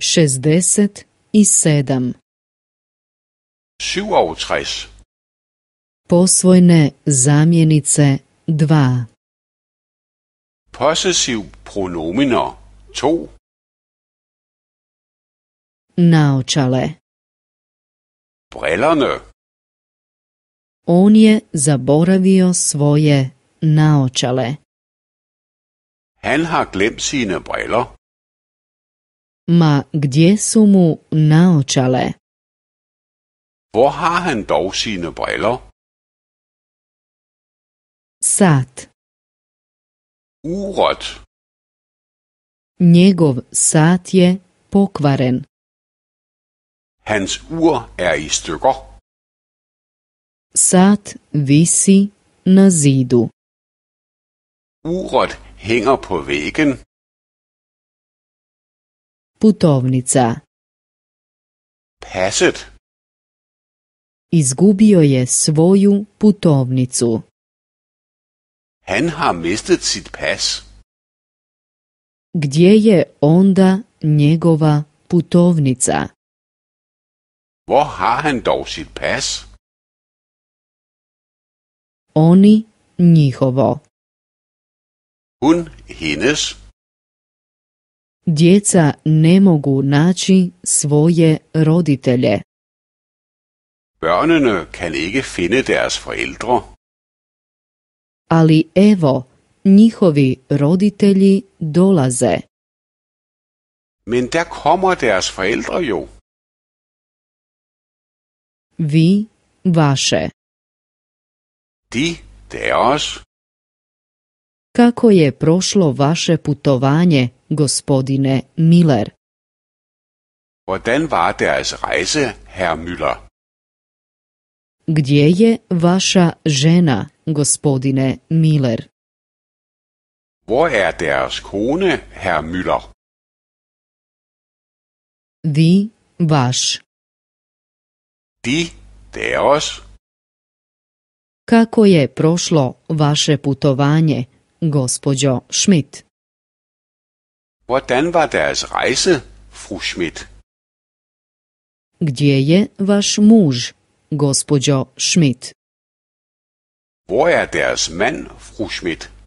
67 Posvojne zamjenice 2 Possessiv pronominer 2 Naočale Brillerne On je zaboravio svoje naočale. Han har glemt sine briller. Ma gdje su mu naočale? Hvor har han dog sine briller? Sat. Urot. Njegov sat je pokvaren. Hans ur er i stykker. Sat visi na zidu. Urot hænger på væggen. Putovnica. Passet. Izgubio je svoju putovnicu. Han har mistet sit pas. Gdje je onda njegova putovnica? Hvor har han dog sit pas? Oni njihovo. Hun hennes. Djeca ne mogu naći svoje roditelje. Børnene kan ikke finde deres forældre. Ali evo, njihovi roditelji dolaze. Men der kommer deres forældre jo. Vi vaše. Di de, deres. Kako je prošlo vaše putovanje, gospodine Miller? Hvordan var deres reise, herr Müller? Gdje je vaša žena, gospodine Miller? Hvor er deres kone, herr Müller? Vi, vaš. Di, deres. Kako je prošlo vaše putovanje, gospođo Schmidt. Hvordan var deres rejse, fru Schmidt? Gdje je vaš muž, gospođo Schmidt? Hvor er deres mand, fru Schmidt?